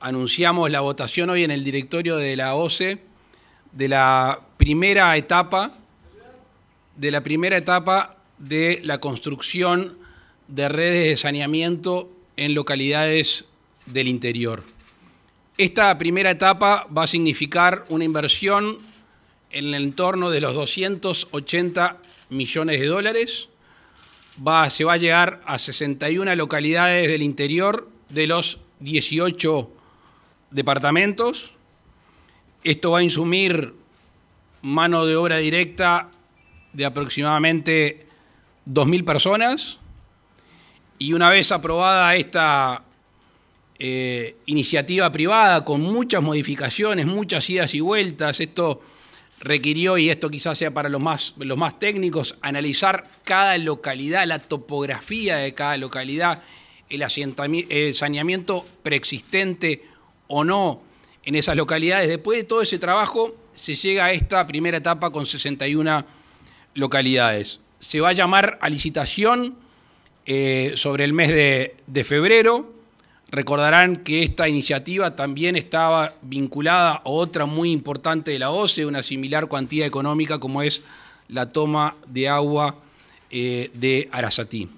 anunciamos la votación hoy en el directorio de la OCE de la primera etapa de la primera etapa de la construcción de redes de saneamiento en localidades del interior. Esta primera etapa va a significar una inversión en el entorno de los 280 millones de dólares. Va, se va a llegar a 61 localidades del interior de los 18 departamentos. Esto va a insumir mano de obra directa de aproximadamente 2.000 personas. Y una vez aprobada esta eh, iniciativa privada con muchas modificaciones, muchas idas y vueltas, esto requirió, y esto quizás sea para los más, los más técnicos, analizar cada localidad, la topografía de cada localidad, el, el saneamiento preexistente o no en esas localidades. Después de todo ese trabajo, se llega a esta primera etapa con 61 localidades. Se va a llamar a licitación eh, sobre el mes de, febrero. Recordarán que esta iniciativa también estaba vinculada a otra muy importante de la OCE, una similar cuantía económica como es la toma de agua eh, de Arasatí.